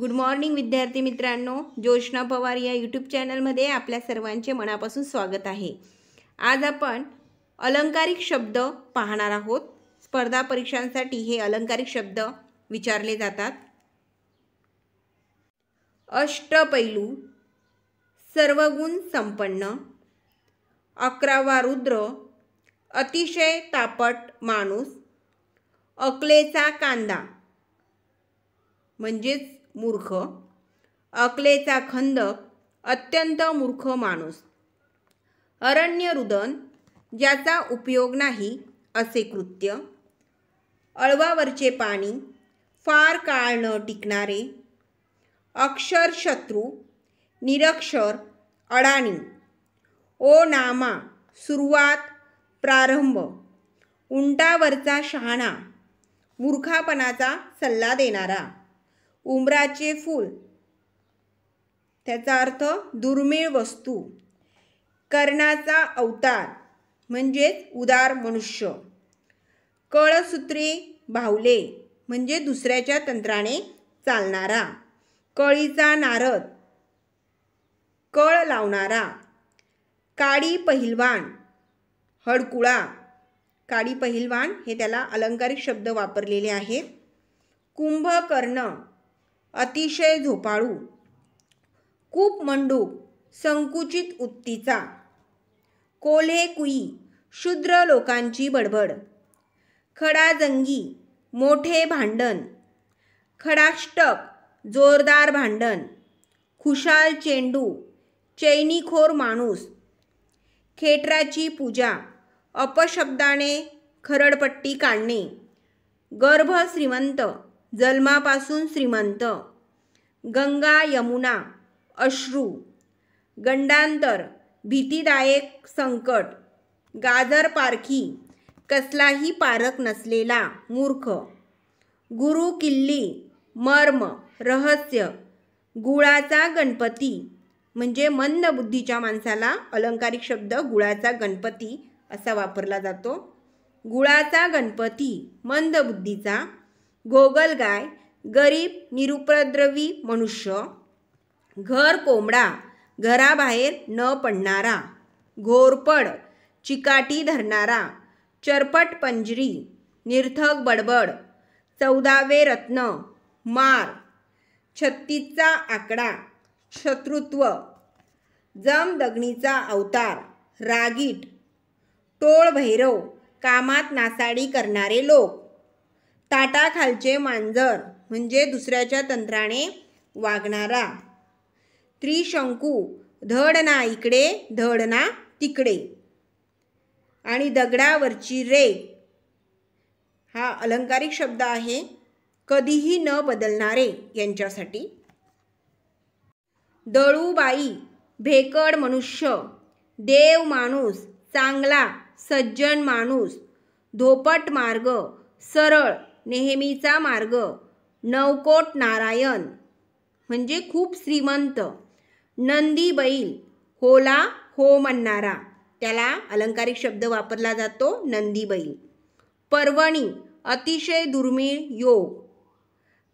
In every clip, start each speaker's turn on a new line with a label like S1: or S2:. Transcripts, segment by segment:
S1: good morning विद्यार्थी मित्रांनो ज्योष्णा पवार या यूट्यूब चॅनलमध्ये आपल्या सर्वांचे मनापासून स्वागत आहे आज आपण अलंकारिक शब्द पाहणार आहोत स्पर्धा परीक्षांसाठी हे अलंकारिक शब्द विचारले जातात अष्टपैलू सर्वगुण संपन्न अकरावा रुद्र अतिशय तापट माणूस अकलेचा कांदा म्हणजेच मूर्ख अकलेचा खंदक अत्यंत मूर्ख माणूस अरण्य रुदन ज्याचा उपयोग नाही असे कृत्य अळवावरचे पाणी फार काळ न टिकणारे अक्षरशत्रू निरक्षर अडाणी ओ नामा सुरुवात प्रारंभ उंटावरचा शहाणा मूर्खापणाचा सल्ला देणारा उमराचे फूल त्याचा अर्थ दुर्मिळ वस्तू कर्णाचा अवतार म्हणजेच उदार मनुष्य कळसूत्री भावले म्हणजे दुसऱ्याच्या तंत्राने चालणारा कळीचा नारद कळ लावणारा काडी पहिलवान हडकुळा काडी पहिलवान हे त्याला अलंकारिक शब्द वापरलेले आहेत कुंभकर्ण अतिशय झोपाळू मंडूक संकुचित उत्तीचा कोल्हे कुई शुद्र लोकांची बडबड खडाजंगी मोठे भांडण खडाष्टक जोरदार भांडण खुशाल चेंडू चैनीखोर माणूस खेटराची पूजा अपशब्दाने खरडपट्टी काढणे गर्भ श्रीमंत जन्मापासून श्रीमंत गंगा यमुना अश्रू गंडांतर भीतीदायक संकट गाजर पारखी कसलाही पारक नसलेला मूर्ख गुरु किल्ली मर्म रहस्य गुळाचा गणपती म्हणजे मंद बुद्धीच्या माणसाला अलंकारिक शब्द गुळाचा गणपती असा वापरला जातो गुळाचा गणपती मंद बुद्धीचा गोगलगाय गरीब निरुपद्रवी मनुष्य घर कोंबडा घराबाहेर न पडणारा घोरपड चिकाटी धरणारा चरपट पंजरी निर्थक बडबड चौदावे रत्न मार छत्तीसचा आकडा शत्रुत्व दगणीचा अवतार रागीट टोळ भैरव कामात नासाडी करणारे लोक खालचे मांजर म्हणजे दुसऱ्याच्या तंत्राने वागणारा त्रिशंकू धड ना इकडे धड ना तिकडे आणि दगडावरची रे हा अलंकारिक शब्द आहे कधीही न बदलणारे यांच्यासाठी दळूबाई भेकड मनुष्य देव माणूस चांगला सज्जन माणूस धोपट मार्ग सरळ नेहमीचा मार्ग नवकोट नारायण म्हणजे खूप श्रीमंत नंदी बैल होला हो म्हणणारा त्याला अलंकारिक शब्द वापरला जातो नंदी बैल पर्वणी अतिशय दुर्मिळ योग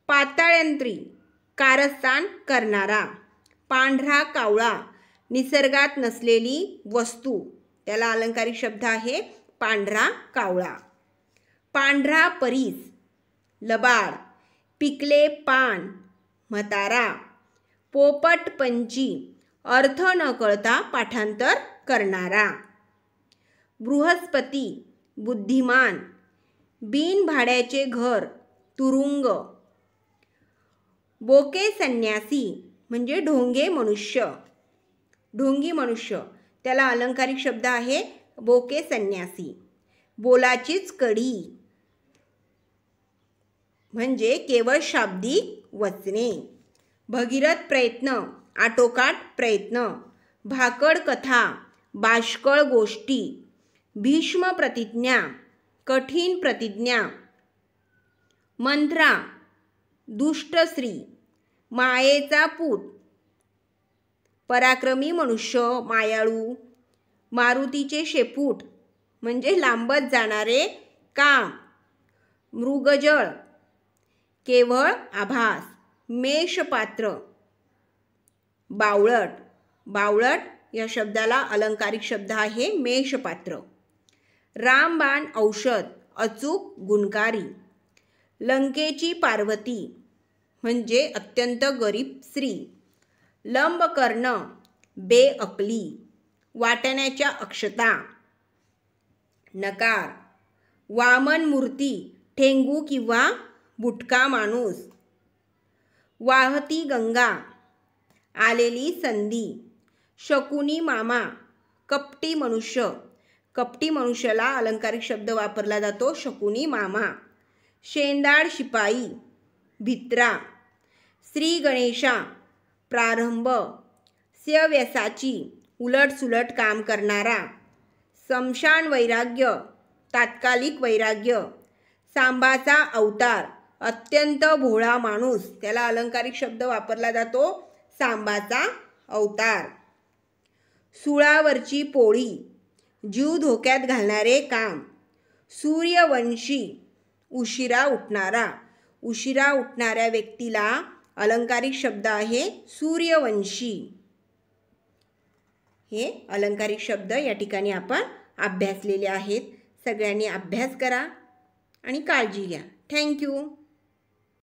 S1: पाताळयंत्री कारस्थान करणारा पांढरा कावळा निसर्गात नसलेली वस्तू त्याला अलंकारिक शब्द आहे पांढरा कावळा पांढरा परीस लबाड पिकले पान पोपट पोपटपंची अर्थ न कळता पाठांतर करणारा बृहस्पती बुद्धिमान बिन भाड्याचे घर तुरुंग बोके संन्यासी म्हणजे ढोंगे मनुष्य ढोंगी मनुष्य त्याला अलंकारिक शब्द आहे बोके संन्यासी बोलाचीच कडी म्हणजे केवळ शाब्दिक वचने भगीरथ प्रयत्न आटोकाट प्रयत्न भाकड कथा बाष्कळ गोष्टी भीष्म प्रतिज्ञा कठीण प्रतिज्ञा मंत्रा दुष्टश्री मायेचा पूत पराक्रमी मनुष्य मायाळू मारुतीचे शेपूट म्हणजे लांबत जाणारे काम मृगजळ केवळ आभास मेषपात्र बावळट बावळट या शब्दाला अलंकारिक शब्द आहे मेषपात्र रामबाण औषध अचूक गुणकारी लंकेची पार्वती म्हणजे अत्यंत गरीब स्त्री लंब बे बेअकली वाटण्याच्या अक्षता नकार वामन मूर्ती ठेंगू किंवा बुटका माणूस वाहती गंगा आलेली संधी शकुनी मामा कपटी मनुष्य कपटी मनुष्याला अलंकारिक शब्द वापरला जातो शकुनी मामा शेंदाळ शिपाई भित्रा श्री गणेशा प्रारंभ स्यव्यसाची उलटसुलट काम करणारा समशान वैराग्य तात्कालिक वैराग्य सांबाचा अवतार अत्यंत भोळा माणूस त्याला अलंकारिक शब्द वापरला जातो सांबाचा अवतार सुळावरची पोळी जीव धोक्यात घालणारे काम सूर्यवंशी उशिरा उठणारा उशिरा उठणाऱ्या व्यक्तीला अलंकारिक शब्द आहे सूर्यवंशी हे अलंकारिक शब्द या ठिकाणी आपण अभ्यासलेले आहेत सगळ्यांनी अभ्यास करा आणि काळजी घ्या थँक्यू